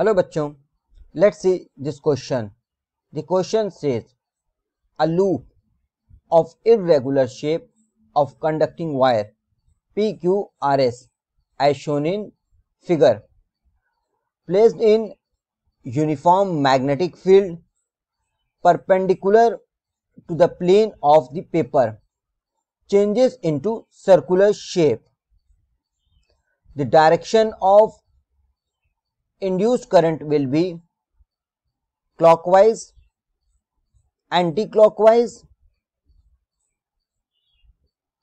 Hello, hello Let's see this question. The question says: A loop of irregular shape of conducting wire PQRS as shown in figure placed in uniform magnetic field perpendicular to the plane of the paper changes into circular shape. The direction of induced current will be clockwise, anti-clockwise,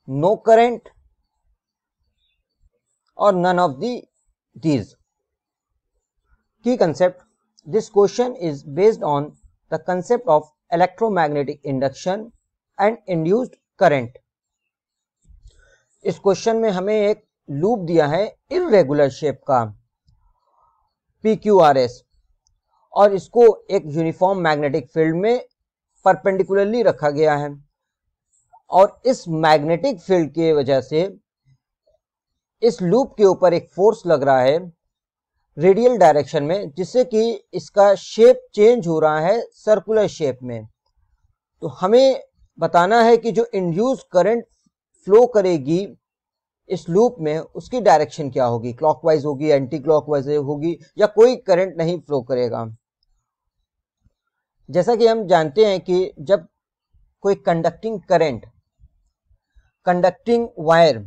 no current or none of the these. Key concept, this question is based on the concept of electromagnetic induction and induced current. इस question में हमें एक loop दिया है irregular shape का P Q R S और इसको एक यूनिफॉर्म मैग्नेटिक फील्ड में परपेंडिकुलरली रखा गया है और इस मैग्नेटिक फील्ड की वजह से इस लूप के ऊपर एक फोर्स लग रहा है रेडियल डायरेक्शन में जिससे कि इसका शेप चेंज हो रहा है सर्कुलर शेप में तो हमें बताना है कि जो इंड्यूस करंट फ्लो करेगी इस लूप में उसकी डायरेक्शन क्या होगी क्लॉकवाइज होगी एंटी क्लॉकवाइज होगी या कोई करंट नहीं फ्लो करेगा जैसा कि हम जानते हैं कि जब कोई कंडक्टिंग करंट कंडक्टिंग वायर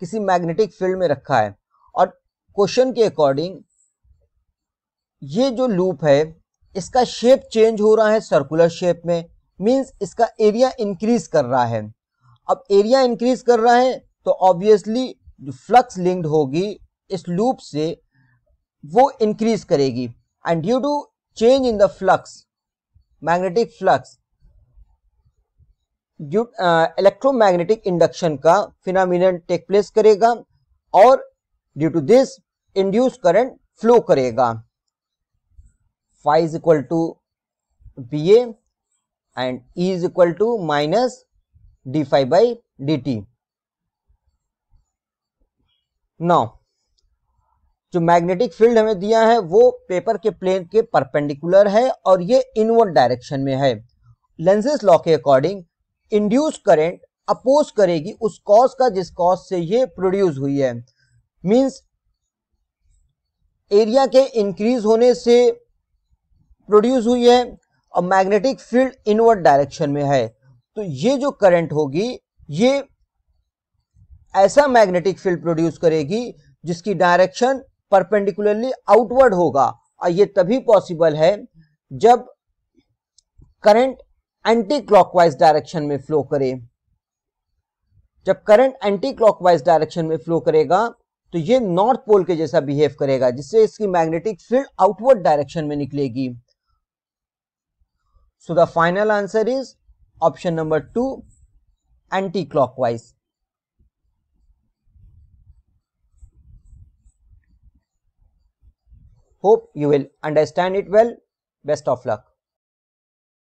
किसी मैग्नेटिक फील्ड में रखा है और क्वेश्चन के अकॉर्डिंग ये जो लूप है इसका शेप चेंज हो रहा है सर्कुलर शेप में मींस इसका एरिया इंक्रीज कर रहा है अब एरिया इंक्रीज कर रहा है तो ऑब्वियसली जो फ्लक्स लिंक्ड होगी इस लूप से वो इंक्रीज करेगी and due to change in the flux magnetic flux electromagnetic induction का फिनामिन टेक प्लेस करेगा और due to this induce current flow करेगा phi is equal to B A and E is equal to minus D phi by D T now जो magnetic field हमें दिया है वो paper के प्लेन के परपेंडिकुलर है और ये इनवर्ड डायरेक्शन में है लेंसेज लॉ के अकॉर्डिंग इंड्यूस करेंट अपोज करेगी उस कॉज का जिस कॉज से ये प्रोड्यूस हुई है मींस एरिया के इंक्रीज होने से प्रोड्यूस हुई है और मैग्नेटिक फील्ड इनवर्ड डायरेक्शन में है तो ये जो करंट होगी ये ऐसा मैग्नेटिक फील्ड प्रोड्यूस करेगी जिसकी डायरेक्शन परपेंडिकुलरली आउटवर्ड होगा और ये तभी पॉसिबल है जब करंट एंटी क्लॉकवाइज डायरेक्शन में फ्लो करे जब करंट एंटी क्लॉकवाइज डायरेक्शन में फ्लो करेगा तो ये नॉर्थ पोल के जैसा बिहेव करेगा जिससे इसकी मैग्नेटिक फील्ड आउटवर्ड डायरेक्शन में निकलेगी so the final answer is option number two anti clockwise Hope you will understand it well. Best of luck.